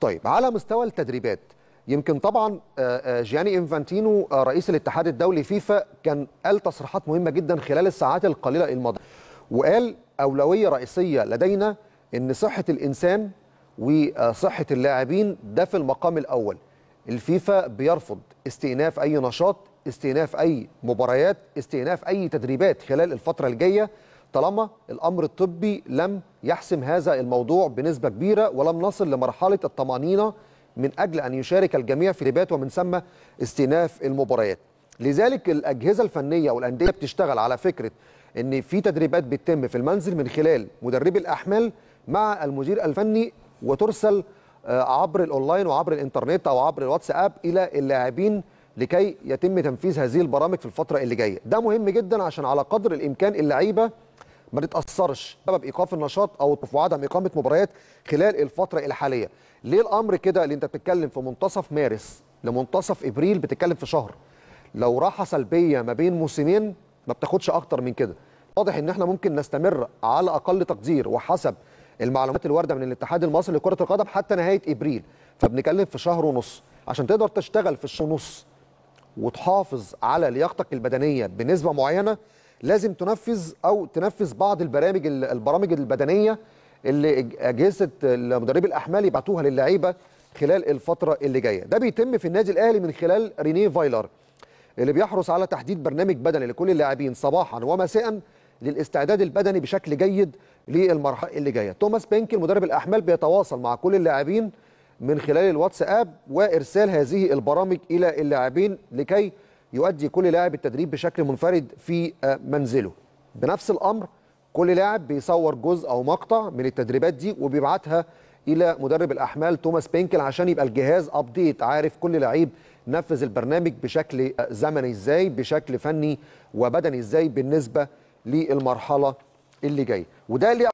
طيب على مستوى التدريبات يمكن طبعا آه، آه، جياني انفانتينو آه، رئيس الاتحاد الدولي فيفا كان قال تصريحات مهمه جدا خلال الساعات القليله الماضيه وقال اولويه رئيسيه لدينا ان صحه الانسان وصحه اللاعبين ده في المقام الاول الفيفا بيرفض استئناف اي نشاط استئناف اي مباريات استئناف اي تدريبات خلال الفتره الجايه طالما الأمر الطبي لم يحسم هذا الموضوع بنسبة كبيرة ولم نصل لمرحلة الطمأنينة من أجل أن يشارك الجميع في ريبات ومن ثم استئناف المباريات لذلك الأجهزة الفنية والأندية بتشتغل على فكرة أن في تدريبات بتتم في المنزل من خلال مدربي الأحمال مع المدير الفني وترسل آه، عبر الأونلاين وعبر الإنترنت أو عبر الواتساب إلى اللاعبين لكي يتم تنفيذ هذه البرامج في الفترة اللي جاية ده مهم جدا عشان على قدر الإمكان اللعيبة ما تتاثرش بسبب ايقاف النشاط او عدم اقامه مباريات خلال الفتره الحاليه ليه الامر كده اللي انت بتتكلم في منتصف مارس لمنتصف ابريل بتتكلم في شهر لو راحه سلبيه ما بين موسمين ما بتاخدش اكتر من كده واضح ان احنا ممكن نستمر على اقل تقدير وحسب المعلومات الوارده من الاتحاد المصري لكره القدم حتى نهايه ابريل فبنتكلم في شهر ونص عشان تقدر تشتغل في الشهر ونص وتحافظ على لياقتك البدنيه بنسبه معينه لازم تنفذ او تنفذ بعض البرامج البرامج البدنيه اللي اجهزه المدرب الاحمال يبعتوها للعيبه خلال الفتره اللي جايه ده بيتم في النادي الاهلي من خلال رينيه فايلر اللي بيحرص على تحديد برنامج بدني لكل اللاعبين صباحا ومساء للاستعداد البدني بشكل جيد للمرحله اللي جايه توماس بينكل مدرب الاحمال بيتواصل مع كل اللاعبين من خلال الواتساب وارسال هذه البرامج الى اللاعبين لكي يؤدي كل لاعب التدريب بشكل منفرد في آه، منزله بنفس الامر كل لاعب بيصور جزء او مقطع من التدريبات دي وبيبعتها الى مدرب الاحمال توماس بينكل عشان يبقى الجهاز ابديت عارف كل لعيب نفذ البرنامج بشكل آه، زمني ازاي بشكل فني وبدني ازاي بالنسبه للمرحله اللي جايه وده اللي